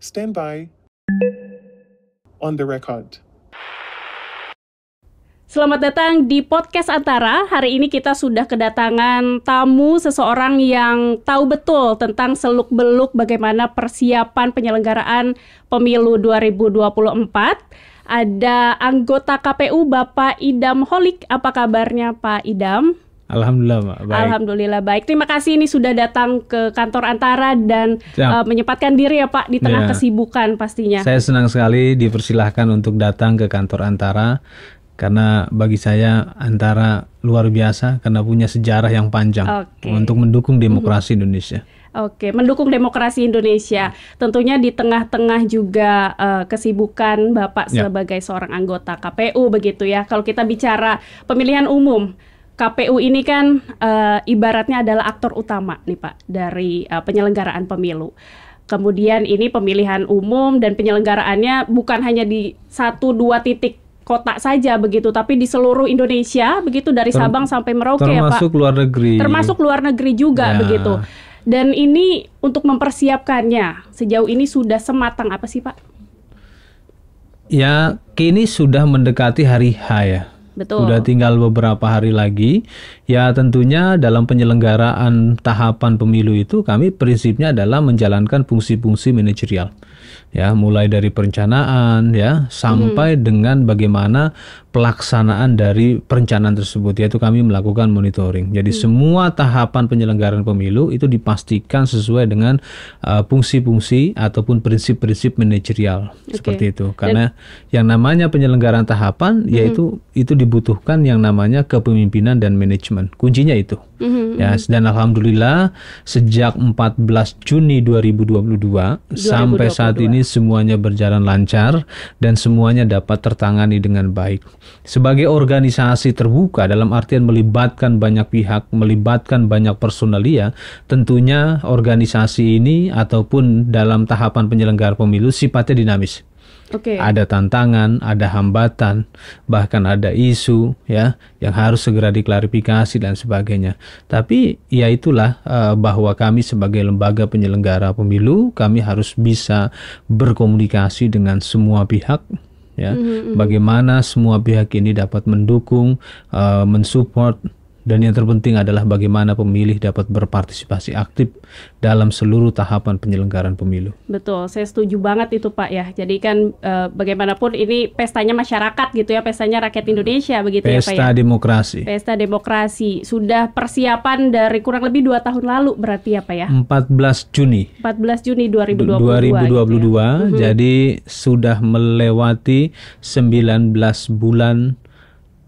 Stand by. On the record. Selamat datang di podcast Antara. Hari ini kita sudah kedatangan tamu seseorang yang tahu betul tentang seluk-beluk bagaimana persiapan penyelenggaraan pemilu 2024. Ada anggota KPU Bapak Idam Holik. Apa kabarnya Pak Idam? Alhamdulillah, Mbak. Baik. Alhamdulillah baik. Terima kasih ini sudah datang ke kantor Antara dan uh, menyempatkan diri ya Pak di iya. tengah ya. kesibukan pastinya. Saya senang sekali dipersilahkan untuk datang ke kantor Antara karena bagi saya antara luar biasa karena punya sejarah yang panjang okay. untuk mendukung mhm. demokrasi mm -hmm. Indonesia. Oke, mendukung demokrasi Indonesia. Tentunya di tengah-tengah juga uh, kesibukan Bapak ya. sebagai seorang anggota KPU begitu ya. Kalau kita bicara pemilihan umum, KPU ini kan uh, ibaratnya adalah aktor utama nih Pak dari uh, penyelenggaraan pemilu. Kemudian ini pemilihan umum dan penyelenggaraannya bukan hanya di satu dua titik kota saja begitu, tapi di seluruh Indonesia begitu dari Ter Sabang sampai Merauke ya Pak. Termasuk luar negeri. Termasuk luar negeri juga ya. begitu. Dan ini untuk mempersiapkannya sejauh ini sudah sematang apa sih Pak? Ya, kini sudah mendekati hari H ya Betul. Udah tinggal beberapa hari lagi. Ya tentunya dalam penyelenggaraan tahapan pemilu itu kami prinsipnya adalah menjalankan fungsi-fungsi manajerial ya mulai dari perencanaan ya sampai hmm. dengan bagaimana pelaksanaan dari perencanaan tersebut yaitu kami melakukan monitoring. Jadi hmm. semua tahapan penyelenggaraan pemilu itu dipastikan sesuai dengan fungsi eh, fungsi-fungsi ataupun prinsip-prinsip manajerial okay. seperti itu. Karena dan, yang namanya penyelenggaraan tahapan hmm. yaitu itu dibutuhkan yang namanya kepemimpinan dan manajemen. Kuncinya itu. Mm-hmm. Ya, mm-hmm. dan alhamdulillah sejak 14 Juni 2022, 2022 sampai saat ini semuanya berjalan lancar dan semuanya dapat tertangani dengan baik. Sebagai organisasi terbuka dalam artian melibatkan banyak pihak, melibatkan banyak personalia, tentunya organisasi ini ataupun dalam tahapan penyelenggara pemilu sifatnya dinamis. Okay. Ada tantangan, ada hambatan, bahkan ada isu ya yang harus segera diklarifikasi dan sebagainya. Tapi ya itulah uh, bahwa kami sebagai lembaga penyelenggara pemilu kami harus bisa berkomunikasi dengan semua pihak ya. Mm -hmm. Bagaimana semua pihak ini dapat mendukung, uh, mensupport dan yang terpenting adalah bagaimana pemilih dapat berpartisipasi aktif dalam seluruh tahapan penyelenggaraan pemilu. Betul, saya setuju banget itu Pak ya. Jadi kan e, bagaimanapun ini pestanya masyarakat gitu ya, pestanya rakyat Indonesia begitu Pesta ya Pak ya. demokrasi. Pesta demokrasi. Sudah persiapan dari kurang lebih dua tahun lalu berarti ya Pak ya? 14 Juni. 14 Juni 2022. 2022. Gitu ya. Mm-hmm. Jadi sudah melewati 19 bulan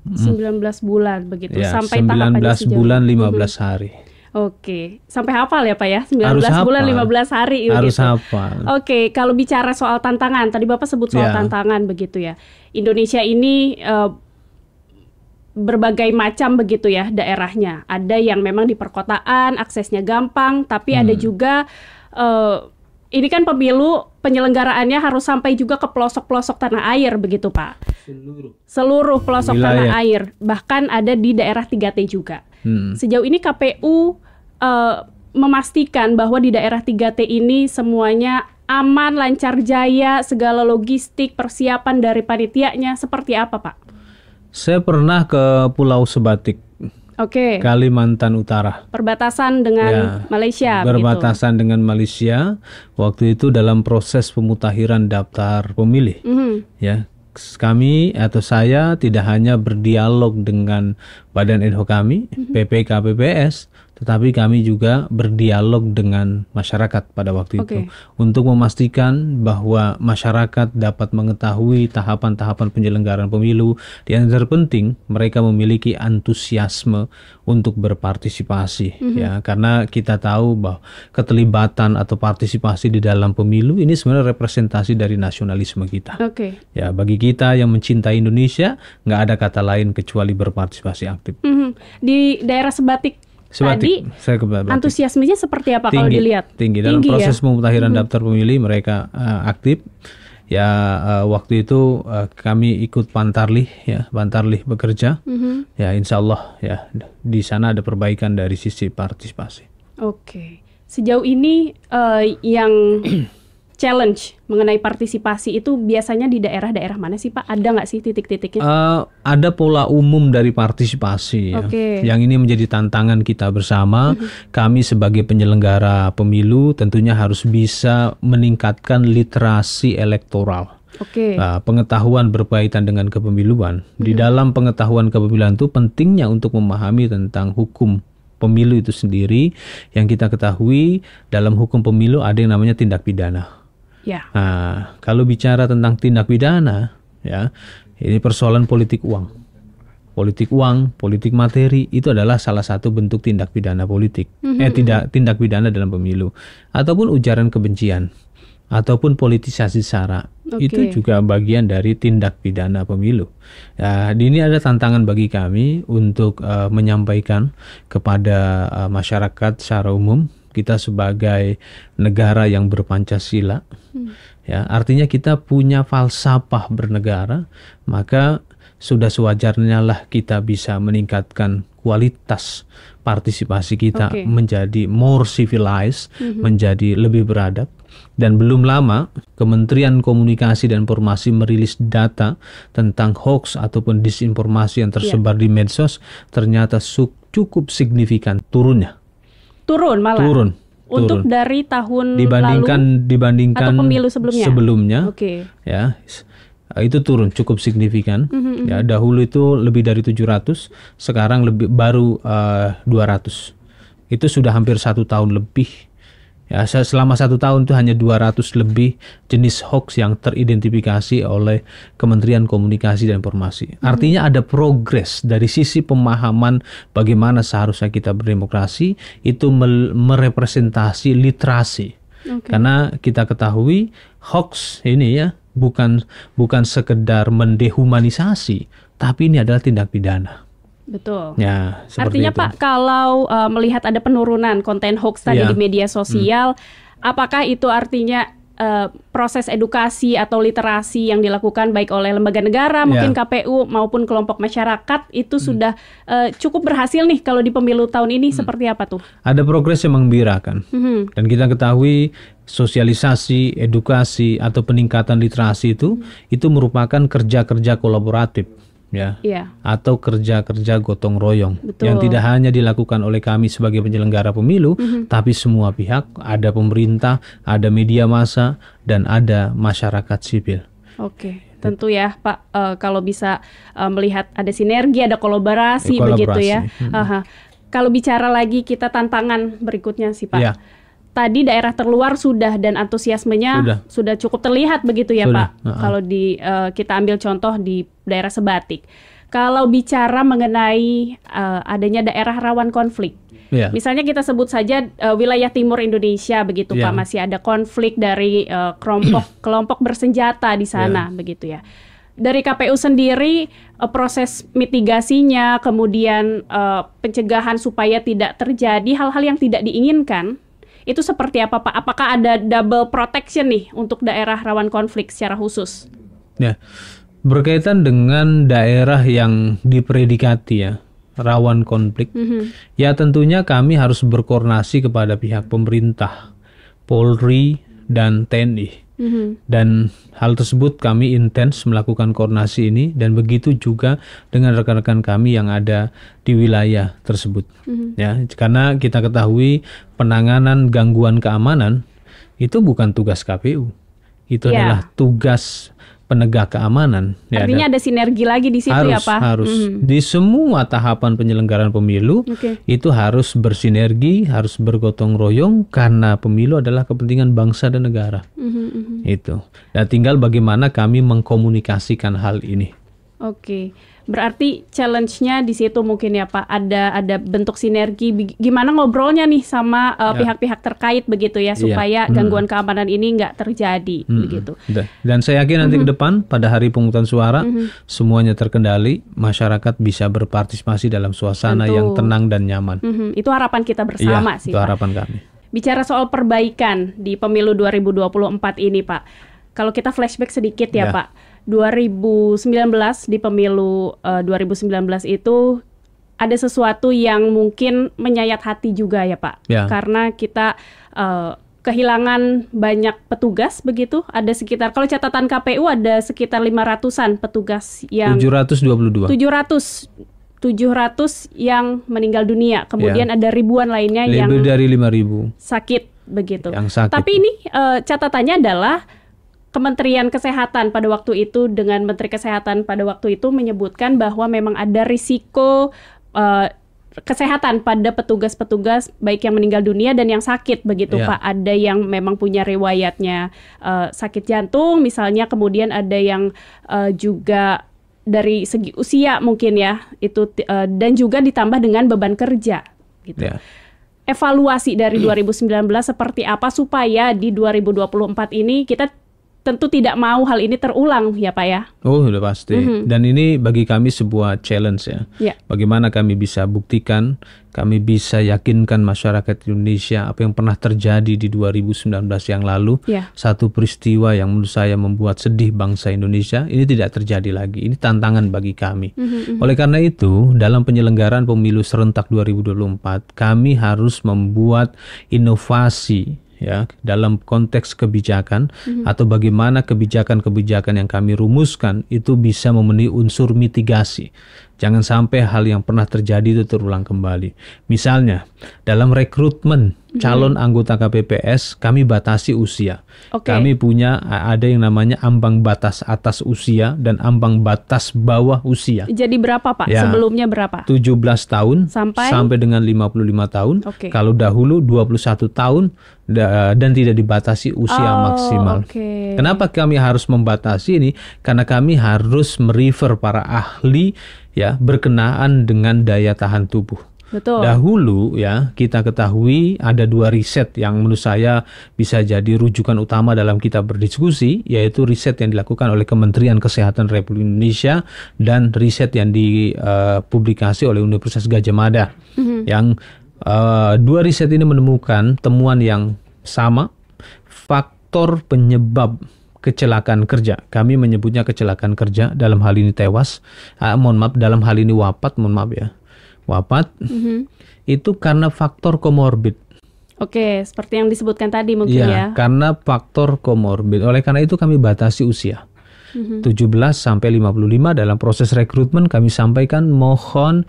19 bulan begitu ya, sampai 19 tahap bulan 15 hmm. hari. Oke, sampai hafal ya Pak ya? 19 harus bulan hafal. 15 hari begitu. Harus hafal. Oke, kalau bicara soal tantangan, tadi Bapak sebut soal ya. tantangan begitu ya. Indonesia ini uh, berbagai macam begitu ya daerahnya. Ada yang memang di perkotaan aksesnya gampang, tapi hmm. ada juga uh, ini kan pemilu penyelenggaraannya harus sampai juga ke pelosok-pelosok tanah air begitu Pak. Seluruh. Seluruh pelosok Wilayah. tanah air, bahkan ada di daerah 3T juga. Hmm. Sejauh ini KPU uh, eh, memastikan bahwa di daerah 3T ini semuanya aman, lancar jaya, segala logistik, persiapan dari panitianya seperti apa Pak? Saya pernah ke Pulau Sebatik Oke. Okay. Kalimantan Utara. Perbatasan dengan ya, Malaysia. Perbatasan gitu. dengan Malaysia. Waktu itu dalam proses pemutahiran daftar pemilih, mm -hmm. ya kami atau saya tidak hanya berdialog dengan badan Info kami, mm -hmm. PPKPPS, tetapi kami juga berdialog dengan masyarakat pada waktu okay. itu untuk memastikan bahwa masyarakat dapat mengetahui tahapan-tahapan penyelenggaraan pemilu. Di yang terpenting, mereka memiliki antusiasme untuk berpartisipasi mm -hmm. ya, karena kita tahu bahwa keterlibatan atau partisipasi di dalam pemilu ini sebenarnya representasi dari nasionalisme kita. Okay. Ya, bagi kita yang mencintai Indonesia, nggak ada kata lain kecuali berpartisipasi aktif. Mm -hmm. Di daerah Sebatik Sebatik, tadi saya antusiasmenya seperti apa tinggi, kalau dilihat? Tinggi dalam tinggi, ya? proses ya? pemutahiran hmm. daftar pemilih mereka uh, aktif. Ya uh, waktu itu uh, kami ikut Pantarlih ya Pantarlih bekerja. Hmm. Ya Insya Allah ya di sana ada perbaikan dari sisi partisipasi. Oke, okay. sejauh ini uh, yang challenge mengenai partisipasi itu biasanya di daerah-daerah mana sih Pak? Ada nggak sih titik-titiknya? Uh, ada pola umum dari partisipasi. Ya. Okay. Yang ini menjadi tantangan kita bersama. Mhm. Kami sebagai penyelenggara pemilu tentunya harus bisa meningkatkan literasi elektoral. Okay. Uh, pengetahuan berkaitan dengan kepemiluan. Di mhm. dalam pengetahuan kepemiluan itu pentingnya untuk memahami tentang hukum pemilu itu sendiri yang kita ketahui dalam hukum pemilu ada yang namanya tindak pidana. Ya. Nah, kalau bicara tentang tindak pidana, ya, ini persoalan politik uang. Politik uang, politik materi itu adalah salah satu bentuk tindak pidana politik. Mm-hmm. Eh, tidak tindak pidana dalam pemilu ataupun ujaran kebencian ataupun politisasi sara okay. itu juga bagian dari tindak pidana pemilu. ya di ini ada tantangan bagi kami untuk uh, menyampaikan kepada uh, masyarakat secara umum kita sebagai negara yang berpancasila hmm. ya artinya kita punya falsafah bernegara maka sudah sewajarnya lah kita bisa meningkatkan kualitas partisipasi kita okay. menjadi more civilized, -hmm. menjadi lebih beradab. Dan belum lama, Kementerian Komunikasi dan Informasi merilis data tentang hoax ataupun disinformasi yang iya. tersebar yeah. di medsos, ternyata cukup signifikan turunnya. Turun malah. Turun. Untuk turun. dari tahun dibandingkan lalu dibandingkan atau pemilu sebelumnya. Sebelumnya. Oke. Okay. Ya itu turun cukup signifikan. Mm-hmm. Ya, dahulu itu lebih dari 700, sekarang lebih baru uh, eh, 200. Itu sudah hampir satu tahun lebih Ya, selama satu tahun itu hanya 200 lebih jenis hoax yang teridentifikasi oleh Kementerian Komunikasi dan Informasi. Hmm. Artinya ada progres dari sisi pemahaman bagaimana seharusnya kita berdemokrasi itu merepresentasi literasi. Okay. Karena kita ketahui hoax ini ya bukan bukan sekedar mendehumanisasi, tapi ini adalah tindak pidana. Betul. Ya, Artinya itu. Pak, kalau uh, melihat ada penurunan konten hoax tadi ya. di media sosial, hmm. apakah itu artinya uh, proses edukasi atau literasi yang dilakukan baik oleh lembaga negara, ya. mungkin KPU maupun kelompok masyarakat itu hmm. sudah uh, cukup berhasil nih kalau di pemilu tahun ini hmm. seperti apa tuh? Ada progres yang mengembirakan. Hmm. Dan kita ketahui sosialisasi, edukasi atau peningkatan literasi itu hmm. itu merupakan kerja-kerja kolaboratif ya. Iya. Atau kerja-kerja gotong royong Betul. yang tidak hanya dilakukan oleh kami sebagai penyelenggara pemilu, mm-hmm. tapi semua pihak, ada pemerintah, ada media massa dan ada masyarakat sipil. Oke. Okay tentu ya Pak uh, kalau bisa uh, melihat ada sinergi ada kolaborasi, kolaborasi. begitu ya hmm. uh -huh. kalau bicara lagi kita tantangan berikutnya sih Pak ya tadi daerah terluar sudah dan antusiasmenya sudah, sudah cukup terlihat begitu ya sudah. Pak. Uh -huh. Kalau di uh, kita ambil contoh di daerah Sebatik. Kalau bicara mengenai uh, adanya daerah rawan konflik. Yeah. Misalnya kita sebut saja uh, wilayah timur Indonesia begitu yeah. Pak iya. masih ada konflik dari uh, kelompok kelompok bersenjata di sana yeah. begitu ya dari KPU sendiri proses mitigasinya, kemudian uh, pencegahan supaya tidak terjadi hal-hal yang tidak diinginkan itu seperti apa Pak? Apakah ada double protection nih untuk daerah rawan konflik secara khusus? Ya, berkaitan dengan daerah yang dipredikati ya rawan konflik, mm -hmm. ya tentunya kami harus berkoordinasi kepada pihak pemerintah, Polri, dan TNI. Mm-hmm. Dan hal tersebut kami intens melakukan koordinasi ini dan begitu juga dengan rekan-rekan kami yang ada di wilayah tersebut. Mm-hmm. Ya, karena kita ketahui penanganan gangguan keamanan itu bukan tugas KPU. Itu yeah. adalah tugas penegak keamanan. Ya, Artinya ya, ada, ada sinergi lagi di situ ya, harus, ya Pak? Harus, hmm. Di semua tahapan penyelenggaraan pemilu okay. itu harus bersinergi, harus bergotong royong karena pemilu adalah kepentingan bangsa dan negara. mm hmm. Itu. Dan tinggal bagaimana kami mengkomunikasikan hal ini. Oke. Okay. Berarti challenge-nya di situ mungkin ya Pak, ada ada bentuk sinergi gimana ngobrolnya nih sama eh, ya. pihak-pihak uh, ya. terkait begitu ya iya. supaya ya. Hmm. gangguan keamanan ini nggak terjadi hmm. begitu. Dan saya yakin nanti hmm. ke depan pada hari pungutan suara hmm. semuanya terkendali, masyarakat bisa berpartisipasi dalam suasana Tentu. yang tenang dan nyaman. Hmm. Itu harapan kita bersama ya, sih. Itu Pak. harapan kami. Bicara soal perbaikan di pemilu 2024 ini Pak. Kalau kita flashback sedikit ya, ya. Pak 2019 di pemilu uh, eh, 2019 itu ada sesuatu yang mungkin menyayat hati juga ya Pak. Ya. Karena kita uh, kehilangan banyak petugas begitu. Ada sekitar kalau catatan KPU ada sekitar 500-an petugas yang 722. 700 700 yang meninggal dunia. Kemudian ya. ada ribuan lainnya Lebih yang dari 5000 sakit begitu. Yang sakit. Tapi ini uh, catatannya adalah Kementerian Kesehatan pada waktu itu dengan Menteri Kesehatan pada waktu itu menyebutkan bahwa memang ada risiko uh, kesehatan pada petugas-petugas baik yang meninggal dunia dan yang sakit begitu yeah. Pak. Ada yang memang punya riwayatnya uh, sakit jantung misalnya kemudian ada yang uh, juga dari segi usia mungkin ya itu uh, dan juga ditambah dengan beban kerja gitu. Yeah. Evaluasi dari 2019 seperti apa supaya di 2024 ini kita tentu tidak mau hal ini terulang ya Pak ya. Oh, sudah pasti. Mm -hmm. Dan ini bagi kami sebuah challenge ya. Yeah. Bagaimana kami bisa buktikan, kami bisa yakinkan masyarakat Indonesia apa yang pernah terjadi di 2019 yang lalu, yeah. satu peristiwa yang menurut saya membuat sedih bangsa Indonesia, ini tidak terjadi lagi. Ini tantangan bagi kami. Mm -hmm. Oleh karena itu, dalam penyelenggaraan pemilu serentak 2024, kami harus membuat inovasi ya dalam konteks kebijakan mm-hmm. atau bagaimana kebijakan-kebijakan yang kami rumuskan itu bisa memenuhi unsur mitigasi Jangan sampai hal yang pernah terjadi itu terulang kembali. Misalnya, dalam rekrutmen mhm. calon anggota KPPS, kami batasi usia. Okay. Kami punya ada yang namanya ambang batas atas usia dan ambang batas bawah usia. Jadi berapa, Pak? Ya, Sebelumnya berapa? 17 tahun sampai sampai dengan 55 tahun. Okay. Kalau dahulu 21 tahun dan tidak dibatasi usia oh, maksimal. Okay. Kenapa kami harus membatasi ini? Karena kami harus merefer para ahli ya berkenaan dengan daya tahan tubuh. Betul. Dahulu ya kita ketahui ada dua riset yang menurut saya bisa jadi rujukan utama dalam kita berdiskusi yaitu riset yang dilakukan oleh Kementerian Kesehatan Republik Indonesia dan riset yang dipublikasi oleh Universitas Gajah Mada mm-hmm. yang uh, dua riset ini menemukan temuan yang sama faktor penyebab kecelakaan kerja. Kami menyebutnya kecelakaan kerja dalam hal ini tewas, ah, mohon maaf dalam hal ini wafat, mohon maaf ya. Wafat. Mm-hmm. Itu karena faktor komorbid. Oke, seperti yang disebutkan tadi mungkin ya. ya. karena faktor komorbid. Oleh karena itu kami batasi usia. Mm-hmm. 17 sampai 55 dalam proses rekrutmen kami sampaikan mohon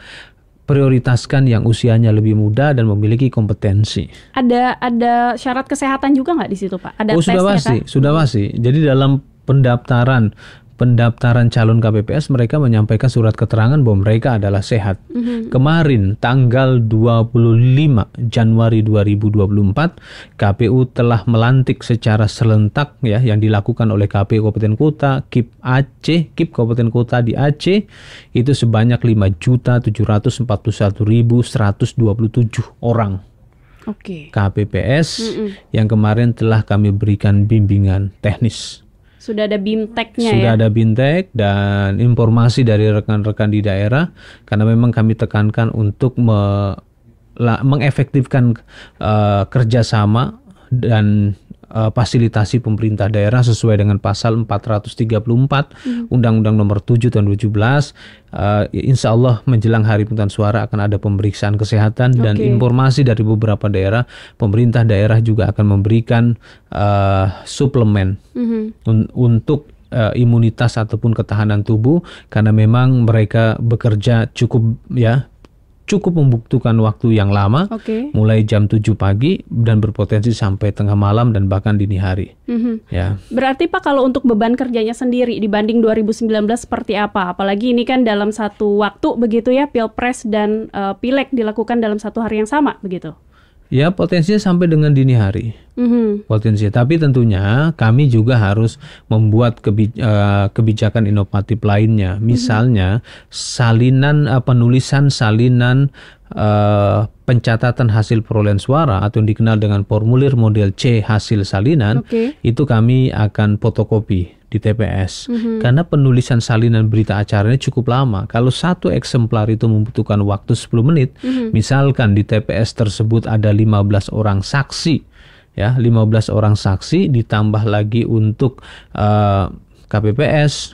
prioritaskan yang usianya lebih muda dan memiliki kompetensi. Ada ada syarat kesehatan juga nggak di situ pak? Ada oh sudah pasti, kan? sudah pasti. Jadi dalam pendaftaran pendaftaran calon KPPS mereka menyampaikan surat keterangan bahwa mereka adalah sehat. Mm-hmm. Kemarin tanggal 25 Januari 2024 KPU telah melantik secara serentak ya yang dilakukan oleh KPU Kabupaten Kota, KIP Aceh, KIP Kabupaten Kota di Aceh itu sebanyak 5.741.127 orang. Oke. Okay. KPPS mm -mm. yang kemarin telah kami berikan bimbingan teknis. Sudah ada bimteknya Sudah ya? ada bimtek dan informasi dari rekan-rekan di daerah karena memang kami tekankan untuk me, la, mengefektifkan uh, kerjasama dan Eh, fasilitasi pemerintah daerah sesuai dengan pasal 434 hmm. Undang-Undang hmm. Undang -Undang Nomor 7 tahun tujuh Uh, insya Allah menjelang hari pungutan suara akan ada pemeriksaan kesehatan dan informasi dari beberapa daerah. Pemerintah daerah juga akan memberikan uh, suplemen hmm. un untuk imunitas ataupun ketahanan tubuh karena memang mereka bekerja cukup ya cukup membutuhkan waktu yang lama, okay. mulai jam 7 pagi dan berpotensi sampai tengah malam dan bahkan dini hari. Mm-hmm. Ya. Berarti Pak kalau untuk beban kerjanya sendiri dibanding 2019 seperti apa? Apalagi ini kan dalam satu waktu begitu ya Pilpres dan uh, Pileg dilakukan dalam satu hari yang sama begitu. Ya potensinya sampai dengan dini hari. Mm-hmm. Potensi. Tapi tentunya kami juga harus membuat kebij- uh, eh, kebijakan inovatif lainnya. Misalnya mm-hmm. salinan uh, penulisan salinan uh, pencatatan hasil perolehan suara atau yang dikenal dengan formulir model C hasil salinan okay. itu kami akan fotokopi di TPS mm-hmm. karena penulisan salinan berita acaranya cukup lama. Kalau satu eksemplar itu membutuhkan waktu 10 menit, mm-hmm. misalkan di TPS tersebut ada 15 orang saksi ya, 15 orang saksi ditambah lagi untuk uh, KPPS,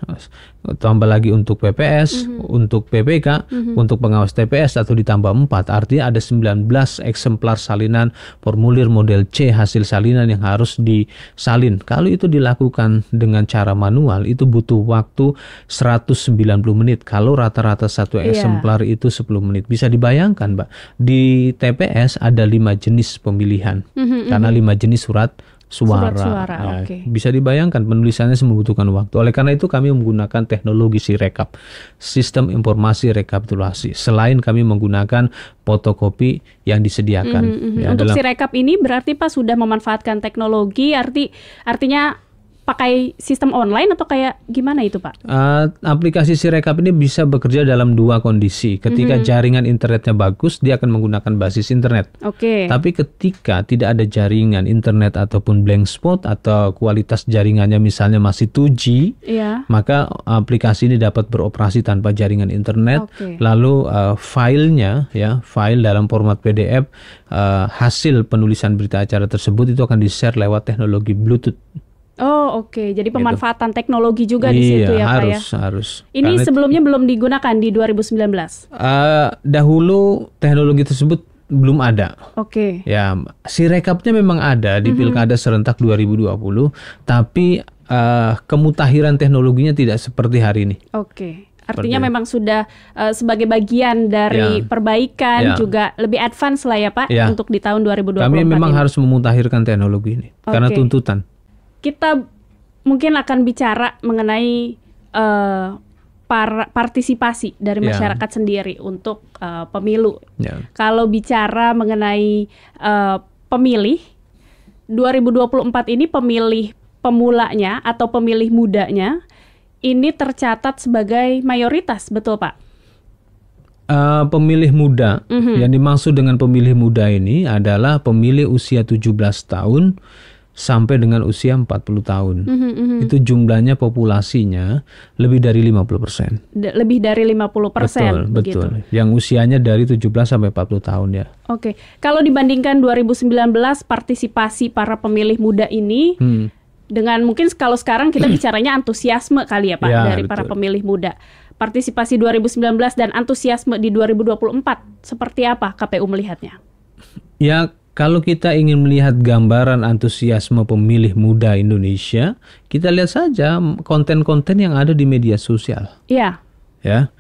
tambah lagi untuk PPS, mm-hmm. untuk PPK, mm-hmm. untuk pengawas TPS atau ditambah 4. Artinya ada 19 eksemplar salinan formulir model C hasil salinan yang harus disalin. Kalau itu dilakukan dengan cara manual itu butuh waktu 190 menit. Kalau rata-rata satu yeah. eksemplar itu 10 menit. Bisa dibayangkan, Mbak. Di TPS ada lima jenis pemilihan. Mm-hmm. Karena mm-hmm. lima jenis surat suara. suara ya. okay. Bisa dibayangkan penulisannya membutuhkan waktu. Oleh karena itu kami menggunakan teknologi si rekap, sistem informasi rekapitulasi. Selain kami menggunakan fotokopi yang disediakan. Mm -hmm. ya, Untuk dalam, rekap ini berarti Pak sudah memanfaatkan teknologi arti artinya pakai sistem online atau kayak gimana itu Pak? Uh, aplikasi Sirekap ini bisa bekerja dalam dua kondisi. Ketika mm -hmm. jaringan internetnya bagus, dia akan menggunakan basis internet. Oke. Okay. Tapi ketika tidak ada jaringan internet ataupun blank spot atau kualitas jaringannya misalnya masih 2G, yeah. maka aplikasi ini dapat beroperasi tanpa jaringan internet. Okay. Lalu uh, filenya ya, file dalam format PDF uh, eh, hasil penulisan berita acara tersebut itu akan di-share lewat teknologi Bluetooth. Oh oke, okay. jadi gitu. pemanfaatan gitu. teknologi juga iya, di situ ya harus, Pak ya? harus, Ini Karena sebelumnya belum digunakan di 2019? Uh, eh, dahulu teknologi tersebut belum ada. Oke. Okay. Ya, si rekapnya memang ada di mm -hmm. Pilkada serentak 2020, tapi uh, kemutahiran teknologinya tidak seperti hari ini. Oke. Okay. Artinya memang sudah uh, sebagai bagian dari ya. perbaikan ya. juga lebih advance lah ya Pak ya. untuk di tahun 2020. Kami memang ini. harus memutahirkan teknologi ini okay. karena tuntutan kita mungkin akan bicara mengenai uh, par partisipasi dari ya. masyarakat yeah. sendiri untuk uh, pemilu. Yeah. Kalau bicara mengenai uh, pemilih 2024 ini pemilih pemulanya atau pemilih mudanya ini tercatat sebagai mayoritas, betul Pak? Uh, pemilih muda mm -hmm. yang dimaksud dengan pemilih muda ini adalah pemilih usia 17 tahun sampai dengan usia 40 tahun. Mm -hmm, mm -hmm. Itu jumlahnya populasinya lebih dari 50%. persen lebih dari 50%. Betul, begitu. betul. Yang usianya dari 17 sampai 40 tahun ya. Oke. Okay. Kalau dibandingkan 2019 partisipasi para pemilih muda ini hmm. dengan mungkin kalau sekarang kita bicaranya antusiasme kali ya Pak ya, dari betul. para pemilih muda partisipasi 2019 dan antusiasme di 2024 seperti apa KPU melihatnya? Ya kalau kita ingin melihat gambaran antusiasme pemilih muda Indonesia, kita lihat saja konten-konten yang ada di media sosial. Iya. Ya.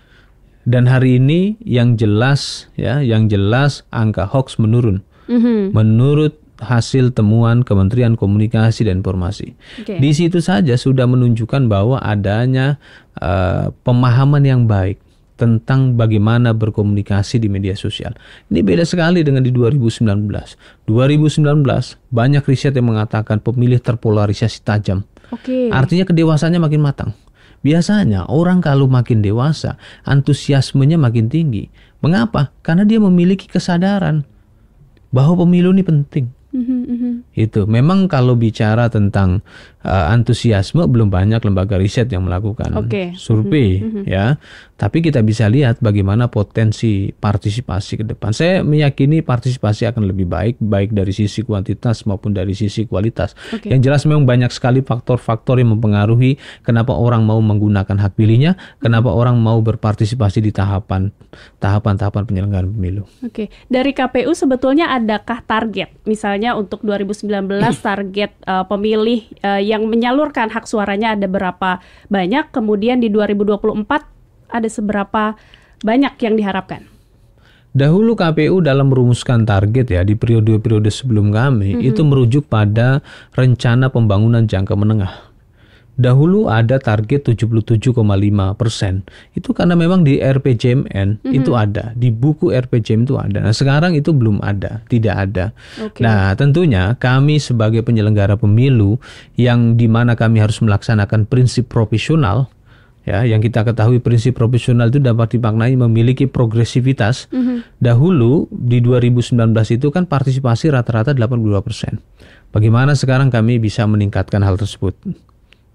Dan hari ini yang jelas ya, yang jelas angka hoax menurun. Mm -hmm. Menurut hasil temuan Kementerian Komunikasi dan Informasi. Okay. Di situ saja sudah menunjukkan bahwa adanya uh, pemahaman yang baik tentang bagaimana berkomunikasi di media sosial. Ini beda sekali dengan di 2019. 2019 banyak riset yang mengatakan pemilih terpolarisasi tajam. Okay. Artinya kedewasannya makin matang. Biasanya orang kalau makin dewasa, antusiasmenya makin tinggi. Mengapa? Karena dia memiliki kesadaran bahwa pemilu ini penting. Itu memang kalau bicara tentang uh, antusiasme belum banyak lembaga riset yang melakukan okay. survei mm -hmm. ya. Tapi kita bisa lihat bagaimana potensi partisipasi ke depan. Saya meyakini partisipasi akan lebih baik baik dari sisi kuantitas maupun dari sisi kualitas. Okay. Yang jelas memang banyak sekali faktor-faktor yang mempengaruhi kenapa orang mau menggunakan hak pilihnya, kenapa orang mau berpartisipasi di tahapan tahapan-tahapan penyelenggaraan pemilu. Oke, okay. dari KPU sebetulnya adakah target misalnya untuk 2024 2019 target uh, pemilih uh, yang menyalurkan hak suaranya ada berapa banyak, kemudian di 2024 ada seberapa banyak yang diharapkan? Dahulu KPU dalam merumuskan target ya di periode-periode sebelum kami mm -hmm. itu merujuk pada rencana pembangunan jangka menengah dahulu ada target 77,5 persen. Itu karena memang di RPJMN mm -hmm. itu ada, di buku RPJMN itu ada. Nah sekarang itu belum ada, tidak ada. Okay. Nah tentunya kami sebagai penyelenggara pemilu yang di mana kami harus melaksanakan prinsip profesional, ya yang kita ketahui prinsip profesional itu dapat dimaknai memiliki progresivitas. Mm -hmm. Dahulu di 2019 itu kan partisipasi rata-rata 82%. Bagaimana sekarang kami bisa meningkatkan hal tersebut?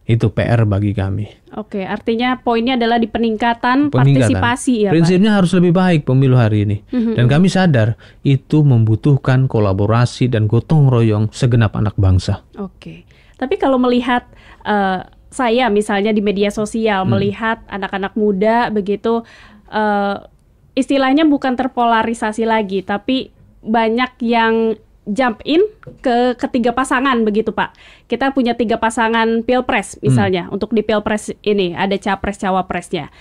Itu PR bagi kami. Oke, artinya poinnya adalah di peningkatan, peningkatan. partisipasi ya. Prinsipnya Pak? harus lebih baik pemilu hari ini. Mm-hmm. Dan kami sadar itu membutuhkan kolaborasi dan gotong royong segenap anak bangsa. Oke. Tapi kalau melihat uh, saya misalnya di media sosial hmm. melihat anak-anak muda begitu uh, istilahnya bukan terpolarisasi lagi, tapi banyak yang jump in ke ketiga pasangan begitu Pak. Kita punya tiga pasangan pilpres hmm. misalnya hmm. untuk di pilpres ini ada capres cawapresnya.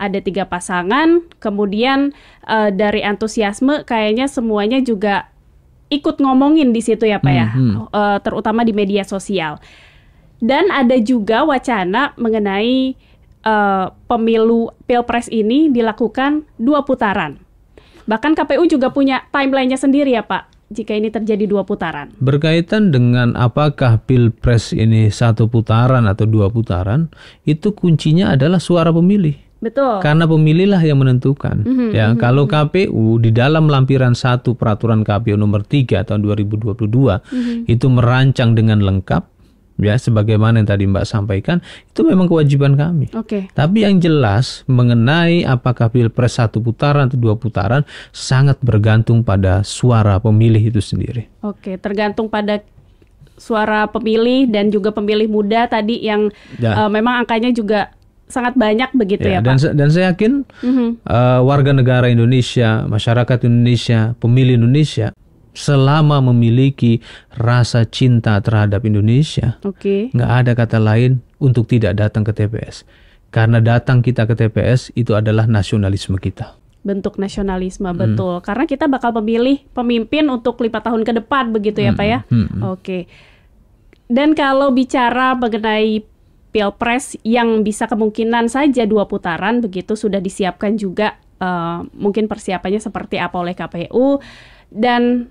Ada tiga pasangan, kemudian uh, dari antusiasme kayaknya semuanya juga ikut ngomongin di situ ya Pak hmm, ya, hmm. Uh, terutama di media sosial. Dan ada juga wacana mengenai uh, pemilu pilpres ini dilakukan dua putaran. Bahkan KPU juga punya timelinenya sendiri ya Pak jika ini terjadi dua putaran. Berkaitan dengan apakah pilpres ini satu putaran atau dua putaran, itu kuncinya adalah suara pemilih. Betul. Karena pemilihlah yang menentukan. Mm -hmm, ya, mm -hmm. kalau mhm. KPU di dalam lampiran satu peraturan KPU nomor 3 tahun 2022 mm -hmm. itu merancang dengan lengkap ya sebagaimana yang tadi Mbak sampaikan itu memang kewajiban kami. Oke. Okay. Tapi yang jelas mengenai apakah pilpres satu putaran atau dua putaran sangat bergantung pada suara pemilih itu sendiri. Oke, okay, tergantung pada suara pemilih dan juga pemilih muda tadi yang ya. uh, memang angkanya juga sangat banyak begitu ya, ya dan, Pak. Dan saya yakin mm-hmm. uh, warga negara Indonesia, masyarakat Indonesia, pemilih Indonesia selama memiliki rasa cinta terhadap Indonesia, okay. nggak ada kata lain untuk tidak datang ke TPS. Karena datang kita ke TPS itu adalah nasionalisme kita. Bentuk nasionalisme hmm. betul. Karena kita bakal memilih pemimpin untuk lima tahun ke depan begitu ya hmm. pak ya. Hmm. hmm, hmm, hmm. Oke. Okay. Dan kalau bicara mengenai pilpres yang bisa kemungkinan saja dua putaran begitu sudah disiapkan juga uh, mungkin persiapannya seperti apa oleh KPU dan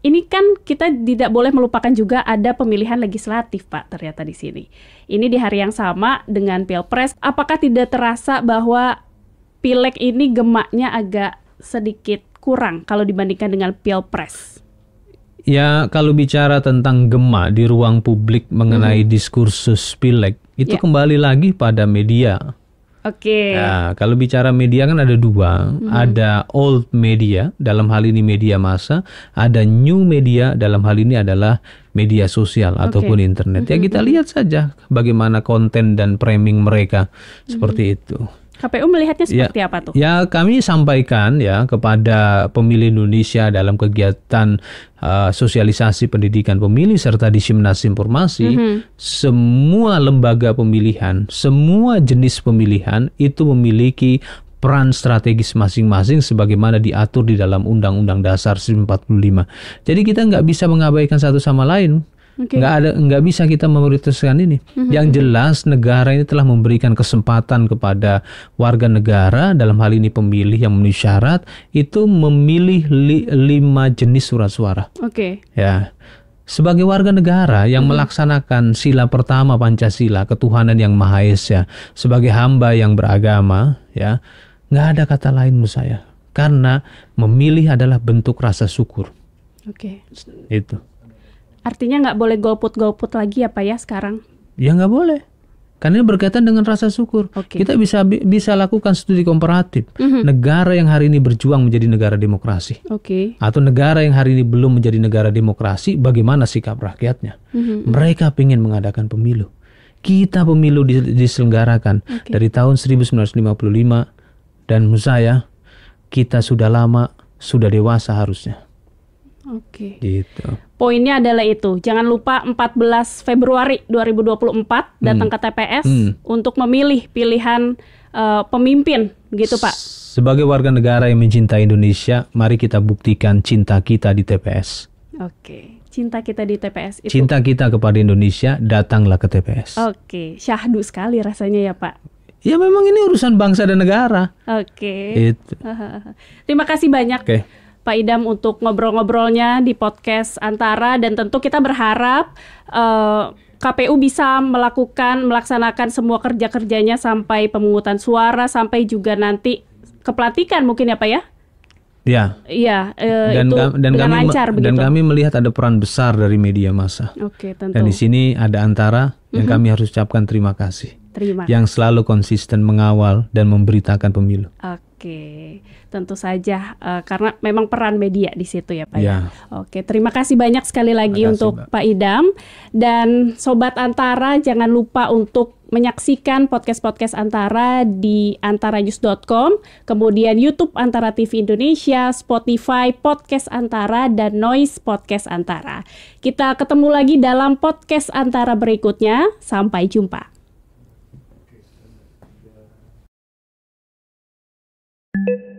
ini kan kita tidak boleh melupakan juga ada pemilihan legislatif, Pak, ternyata di sini. Ini di hari yang sama dengan Pilpres. Apakah tidak terasa bahwa Pileg ini gemaknya agak sedikit kurang kalau dibandingkan dengan Pilpres? Ya, kalau bicara tentang gemak di ruang publik mengenai mm -hmm. diskursus Pileg, itu yeah. kembali lagi pada media Oke. Okay. Nah, kalau bicara media kan ada dua, hmm. ada old media dalam hal ini media massa, ada new media dalam hal ini adalah media sosial okay. ataupun internet. Ya mm-hmm. kita lihat saja bagaimana konten dan framing mereka seperti hmm. itu. KPU melihatnya ya, seperti ya, apa tuh? Ya kami sampaikan ya kepada pemilih Indonesia dalam kegiatan uh, sosialisasi pendidikan pemilih serta diseminasi informasi mm -hmm. semua lembaga pemilihan, semua jenis pemilihan itu memiliki peran strategis masing-masing sebagaimana diatur di dalam Undang-Undang Dasar 1945. Jadi kita nggak bisa mengabaikan satu sama lain okay. nggak ada nggak bisa kita memprioritaskan ini. Mm-hmm. Yang jelas negara ini telah memberikan kesempatan kepada warga negara dalam hal ini pemilih yang memenuhi syarat itu memilih li, lima jenis surat suara. Oke. Okay. Ya. Sebagai warga negara yang hmm. melaksanakan sila pertama Pancasila, ketuhanan yang maha esa, sebagai hamba yang beragama, ya, nggak ada kata lain menurut saya. Karena memilih adalah bentuk rasa syukur. Oke. Okay. Itu. Artinya nggak boleh golput-golput lagi ya Pak ya sekarang? Ya nggak boleh. Karena ini berkaitan dengan rasa syukur. Okay. Kita bisa bisa lakukan studi komparatif. Mm -hmm. Negara yang hari ini berjuang menjadi negara demokrasi. Okay. Atau negara yang hari ini belum menjadi negara demokrasi, bagaimana sikap rakyatnya? Mm -hmm. Mereka ingin mengadakan pemilu. Kita pemilu diselenggarakan okay. dari tahun 1955 dan menurut saya kita sudah lama, sudah dewasa harusnya Oke. Okay. Gitu. Poinnya adalah itu. Jangan lupa 14 Februari 2024 datang hmm. ke TPS hmm. untuk memilih pilihan uh, pemimpin, gitu Pak. Sebagai warga negara yang mencintai Indonesia, mari kita buktikan cinta kita di TPS. Oke. Okay. Cinta kita di TPS itu. Cinta kita kepada Indonesia, datanglah ke TPS. Oke, okay. syahdu sekali rasanya ya, Pak. Ya memang ini urusan bangsa dan negara. Oke. Okay. Terima kasih banyak okay. Pak Idam untuk ngobrol-ngobrolnya di podcast Antara dan tentu kita berharap uh, eh, KPU bisa melakukan melaksanakan semua kerja-kerjanya sampai pemungutan suara sampai juga nanti kepelatihan mungkin ya Pak ya? Iya. Iya, uh, dan itu kami, dan kami lancar dan kami melihat ada peran besar dari media massa. Oke, tentu. Dan di sini ada antara yang mm -hmm. kami harus ucapkan terima kasih. Terima. Yang selalu konsisten mengawal dan memberitakan pemilu. Oke. Oke, tentu saja uh, karena memang peran media di situ ya Pak. Ya. Iya. Oke, terima kasih banyak sekali lagi kasih, untuk Mbak. Pak Idam dan sobat Antara jangan lupa untuk menyaksikan podcast-podcast Antara di antaranews.com, kemudian YouTube Antara TV Indonesia, Spotify Podcast Antara dan Noise Podcast Antara. Kita ketemu lagi dalam podcast Antara berikutnya. Sampai jumpa. thank you